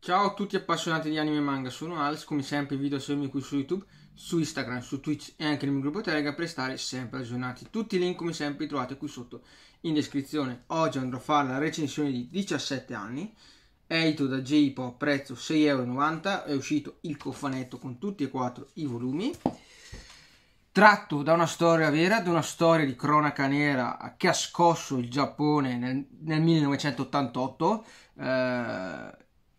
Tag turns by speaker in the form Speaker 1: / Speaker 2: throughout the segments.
Speaker 1: Ciao a tutti appassionati di anime e manga, sono Alex, come sempre video a seguirmi qui su YouTube, su Instagram, su Twitch e anche nel mio gruppo Telegram per stare sempre aggiornati. Tutti i link come sempre li trovate qui sotto in descrizione. Oggi andrò a fare la recensione di 17 anni, edito da J-Pop, prezzo 6,90€, è uscito il cofanetto con tutti e quattro i volumi tratto da una storia vera, da una storia di cronaca nera che ha scosso il Giappone nel, nel 1988, eh,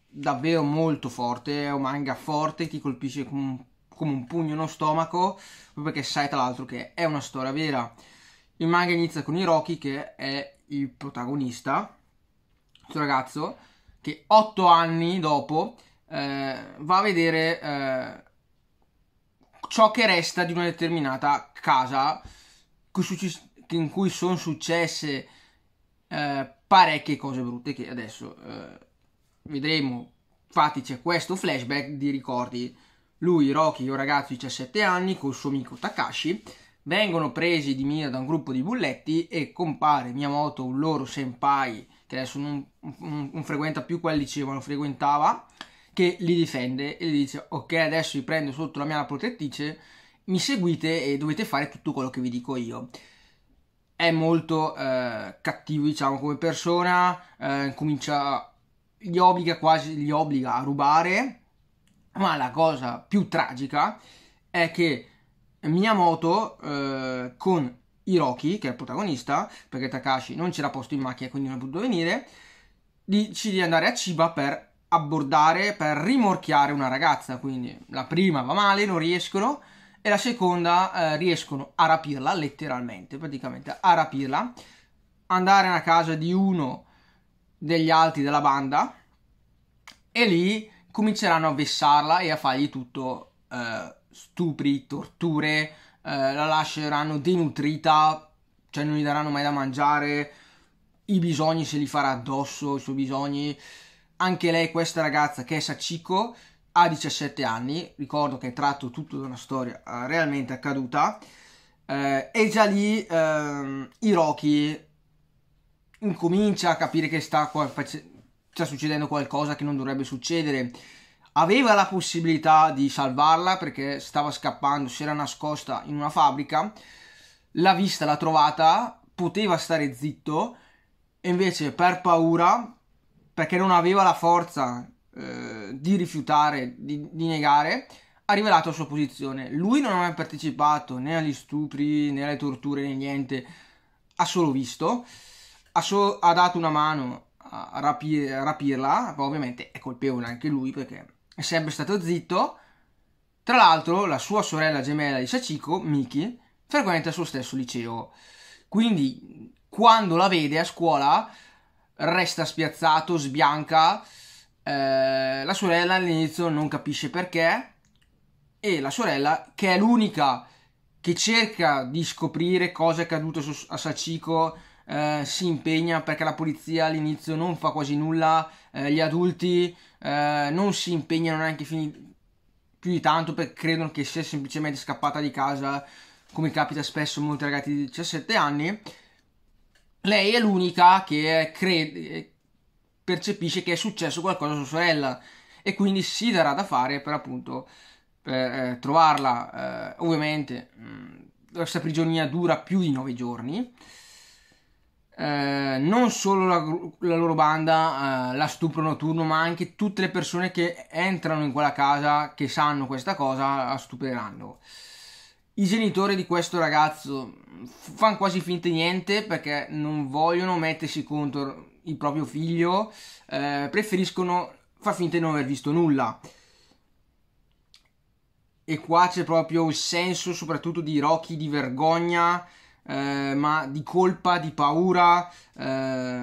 Speaker 1: davvero molto forte, è un manga forte, ti colpisce come un, pugno nello stomaco, proprio perché sai tra l'altro che è una storia vera. Il manga inizia con Hiroki che è il protagonista, questo ragazzo, che otto anni dopo eh, va a vedere... Eh, ciò che resta di una determinata casa in cui sono successe eh, parecchie cose brutte che adesso eh, vedremo. Infatti c'è questo flashback di ricordi. Lui, Rocky, un ragazzo di 17 anni, col suo amico Takashi, vengono presi di mira da un gruppo di bulletti e compare Miyamoto, un loro senpai, che adesso non, non, non frequenta più quel liceo, ma lo frequentava, che li difende e gli dice ok adesso vi prendo sotto la mia protettrice, mi seguite e dovete fare tutto quello che vi dico io. È molto eh, cattivo diciamo come persona, eh, comincia, gli obbliga quasi, gli obbliga a rubare, ma la cosa più tragica è che Miyamoto eh, con Hiroki, che è il protagonista, perché Takashi non c'era posto in macchina quindi non è potuto venire, decide di andare a Chiba per abbordare per rimorchiare una ragazza. Quindi la prima va male, non riescono, e la seconda eh, riescono a rapirla letteralmente, praticamente a rapirla, andare a casa di uno degli altri della banda e lì cominceranno a vessarla e a fargli tutto eh, stupri, torture, eh, la lasceranno denutrita, cioè non gli daranno mai da mangiare, i bisogni se li farà addosso, i suoi bisogni, anche lei, questa ragazza che è Sachiko, ha 17 anni, ricordo che è tratto tutto da una storia uh, realmente accaduta, uh, e già lì uh, Hiroki incomincia a capire che sta, sta succedendo qualcosa che non dovrebbe succedere. Aveva la possibilità di salvarla perché stava scappando, si era nascosta in una fabbrica, l'ha vista, l'ha trovata, poteva stare zitto, e invece per paura perché non aveva la forza eh, di rifiutare, di, di negare, ha rivelato la sua posizione. Lui non ha mai partecipato né agli stupri né alle torture né niente, ha solo visto, ha, so- ha dato una mano a, rapi- a rapirla, ma ovviamente è colpevole anche lui perché è sempre stato zitto. Tra l'altro la sua sorella gemella di Sachiko, Miki, frequenta il suo stesso liceo. Quindi quando la vede a scuola resta spiazzato, sbianca. Eh, la sorella all'inizio non capisce perché e la sorella, che è l'unica che cerca di scoprire cosa è accaduto a Sachiko, eh, si impegna perché la polizia all'inizio non fa quasi nulla, eh, gli adulti eh, non si impegnano neanche fin- più di tanto perché credono che sia semplicemente scappata di casa, come capita spesso a molti ragazzi di 17 anni lei è l'unica che crede, eh, percepisce che è successo qualcosa a sua sorella e quindi si darà da fare per appunto per, eh, trovarla. Eh, ovviamente mh, mm, questa prigionia dura più di nove giorni. Eh, non solo la, la loro banda, eh, la stupro notturno, ma anche tutte le persone che entrano in quella casa che sanno questa cosa la stupiranno. I genitori di questo ragazzo fanno quasi finta di niente perché non vogliono mettersi contro il proprio figlio, eh, preferiscono far finta di non aver visto nulla. E qua c'è proprio il senso soprattutto di Rocky di vergogna, eh, ma di colpa, di paura. Eh,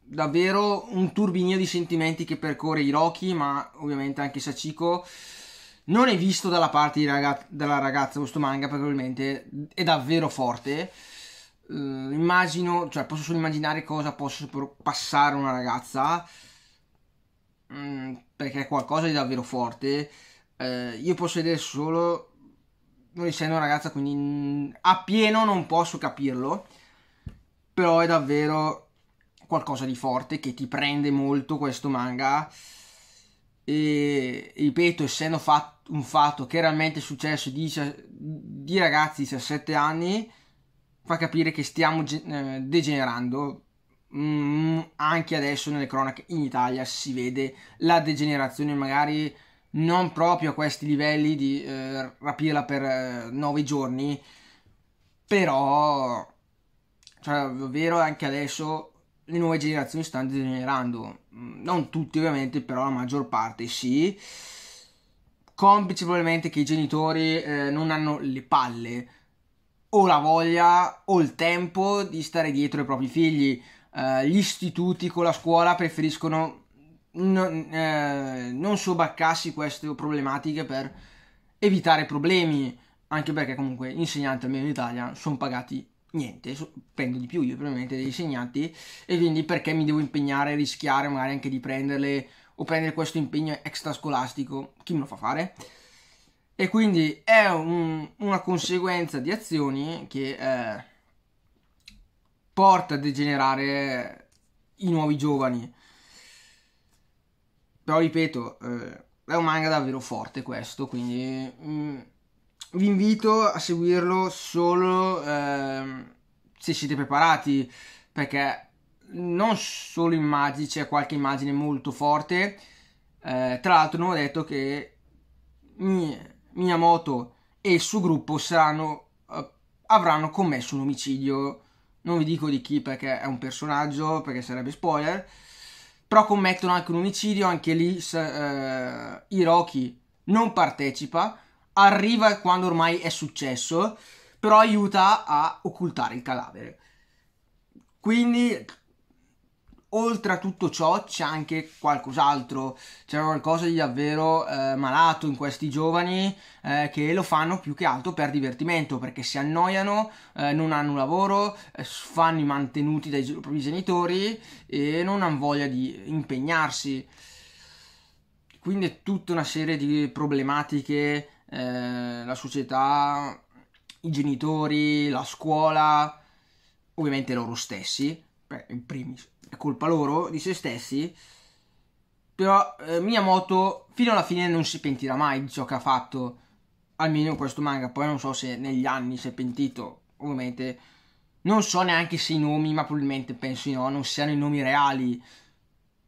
Speaker 1: davvero un turbinio di sentimenti che percorre Rocky, ma ovviamente anche Sachiko non è visto dalla parte ragaz- della ragazza questo manga, probabilmente è davvero forte. Uh, immagino, cioè posso solo immaginare cosa possa passare una ragazza, mh, mm, perché è qualcosa di davvero forte. Uh, io posso vedere solo, non essendo una ragazza, quindi mh, mm, a pieno non posso capirlo, però è davvero qualcosa di forte che ti prende molto questo manga e ripeto essendo fatto, un fatto che è realmente successo di, di ragazzi di 17 anni fa capire che stiamo eh, degenerando mm, anche adesso nelle cronache in Italia si vede la degenerazione magari non proprio a questi livelli di eh, rapirla per eh, 9 giorni però cioè, è vero anche adesso le nuove generazioni stanno degenerando Mm, non tutti ovviamente, però la maggior parte sì, complice probabilmente che i genitori eh, non hanno le palle o la voglia o il tempo di stare dietro ai propri figli. Eh, gli istituti con la scuola preferiscono non, eh, non sobbarcarsi queste problematiche per evitare problemi, anche perché comunque insegnanti almeno in Italia sono pagati niente, prendo di più io probabilmente degli insegnanti e quindi perché mi devo impegnare rischiare magari anche di prenderle o prendere questo impegno extrascolastico, chi me lo fa fare? E quindi è un, una conseguenza di azioni che eh, porta a degenerare i nuovi giovani. Però ripeto, eh, è un manga davvero forte questo, quindi... Mh, mm, vi invito a seguirlo solo ehm, se siete preparati perché non solo immagini c'è qualche immagine molto forte eh, tra l'altro non ho detto che Miyamoto e il suo gruppo saranno, eh, avranno commesso un omicidio non vi dico di chi perché è un personaggio perché sarebbe spoiler però commettono anche un omicidio anche lì eh, Hiroki non partecipa arriva quando ormai è successo, però aiuta a occultare il cadavere. Quindi, oltre a tutto ciò, c'è anche qualcos'altro, c'è qualcosa di davvero eh, malato in questi giovani eh, che lo fanno più che altro per divertimento, perché si annoiano, eh, non hanno lavoro, eh, fanno i mantenuti dai propri genitori e non hanno voglia di impegnarsi. Quindi è tutta una serie di problematiche eh, la società, i genitori, la scuola, ovviamente loro stessi, beh, in primis è colpa loro, di se stessi, però eh, Miyamoto fino alla fine non si pentirà mai di ciò che ha fatto, almeno in questo manga, poi non so se negli anni si è pentito, ovviamente non so neanche se i nomi, ma probabilmente penso di no, non siano i nomi reali,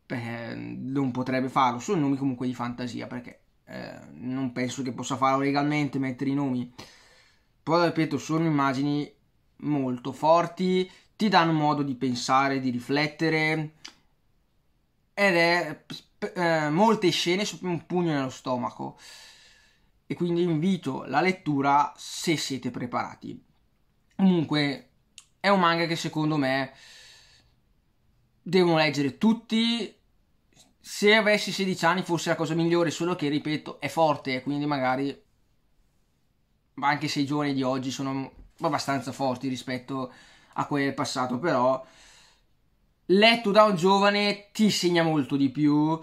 Speaker 1: perché non potrebbe farlo, sono nomi comunque di fantasia, perché eh, non penso che possa farlo legalmente, mettere i nomi. Però ripeto, sono immagini molto forti, ti danno modo di pensare, di riflettere ed è eh, molte scene su un pugno nello stomaco. E quindi invito la lettura se siete preparati. Comunque è un manga che secondo me devono leggere tutti se avessi 16 anni fosse la cosa migliore, solo che ripeto, è forte, quindi magari anche se i giovani di oggi sono abbastanza forti rispetto a quelli del passato, però letto da un giovane ti segna molto di più,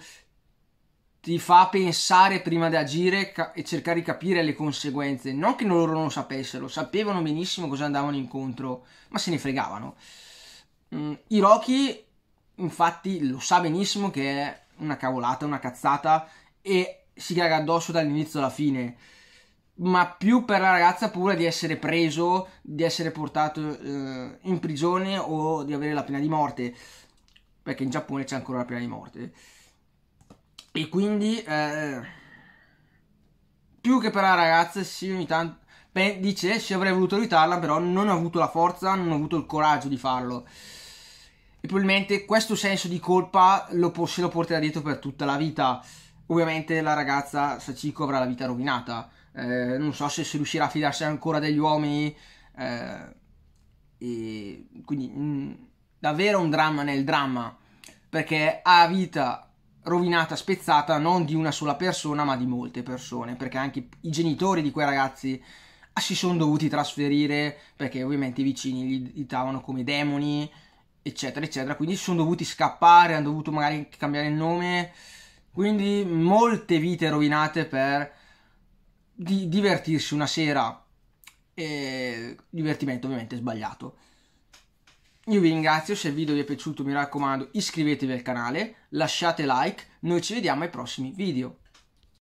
Speaker 1: ti fa pensare prima di agire e cercare di capire le conseguenze, non che loro non sapessero, sapevano benissimo cosa andavano incontro, ma se ne fregavano. Mm, I Rocky infatti lo sa benissimo che è una cavolata, una cazzata e si caga addosso dall'inizio alla fine. Ma più per la ragazza paura di essere preso, di essere portato eh, in prigione o di avere la pena di morte. Perché in Giappone c'è ancora la pena di morte. E quindi, eh, più che per la ragazza, sì, ogni tanto. Beh, dice, si avrei voluto evitarla, però non ho avuto la forza, non ho avuto il coraggio di farlo e probabilmente questo senso di colpa lo, se lo porterà dietro per tutta la vita. Ovviamente la ragazza Sachiko avrà la vita rovinata, eh, non so se, riuscirà a fidarsi ancora degli uomini, eh, e quindi mh, mm, davvero un dramma nel dramma, perché ha vita rovinata, spezzata non di una sola persona ma di molte persone, perché anche i genitori di quei ragazzi ah, si sono dovuti trasferire perché ovviamente i vicini li davano come demoni eccetera, eccetera. Quindi sono dovuti scappare, hanno dovuto magari cambiare il nome. Quindi molte vite rovinate per di divertirsi una sera. E divertimento ovviamente sbagliato. Io vi ringrazio, se il video vi è piaciuto mi raccomando iscrivetevi al canale, lasciate like, noi ci vediamo ai prossimi video.